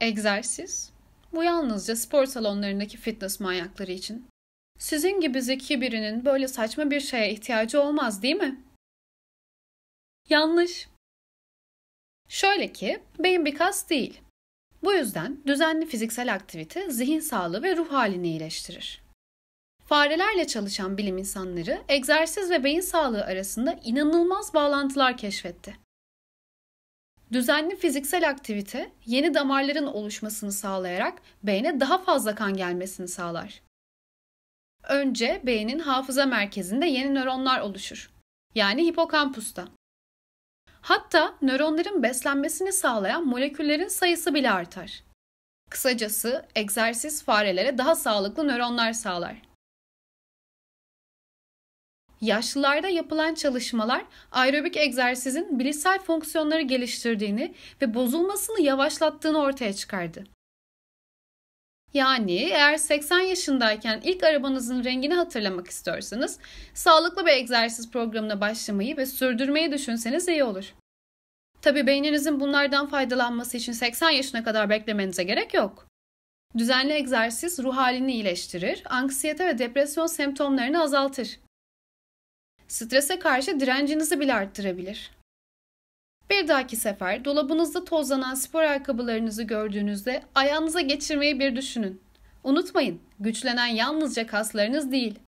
Egzersiz, bu yalnızca spor salonlarındaki fitness manyakları için. Sizin gibi zeki birinin böyle saçma bir şeye ihtiyacı olmaz değil mi? Yanlış. Şöyle ki, beyin bir kas değil. Bu yüzden düzenli fiziksel aktivite zihin sağlığı ve ruh halini iyileştirir. Farelerle çalışan bilim insanları egzersiz ve beyin sağlığı arasında inanılmaz bağlantılar keşfetti. Düzenli fiziksel aktivite yeni damarların oluşmasını sağlayarak beyne daha fazla kan gelmesini sağlar. Önce beynin hafıza merkezinde yeni nöronlar oluşur. Yani hipokampusta. Hatta nöronların beslenmesini sağlayan moleküllerin sayısı bile artar. Kısacası egzersiz farelere daha sağlıklı nöronlar sağlar. Yaşlılarda yapılan çalışmalar aerobik egzersizin bilişsel fonksiyonları geliştirdiğini ve bozulmasını yavaşlattığını ortaya çıkardı. Yani eğer 80 yaşındayken ilk arabanızın rengini hatırlamak istiyorsanız sağlıklı bir egzersiz programına başlamayı ve sürdürmeyi düşünseniz iyi olur. Tabi beyninizin bunlardan faydalanması için 80 yaşına kadar beklemenize gerek yok. Düzenli egzersiz ruh halini iyileştirir, anksiyete ve depresyon semptomlarını azaltır. Strese karşı direncinizi bile arttırabilir. Bir dahaki sefer dolabınızda tozlanan spor ayakkabılarınızı gördüğünüzde ayağınıza geçirmeyi bir düşünün. Unutmayın, güçlenen yalnızca kaslarınız değil,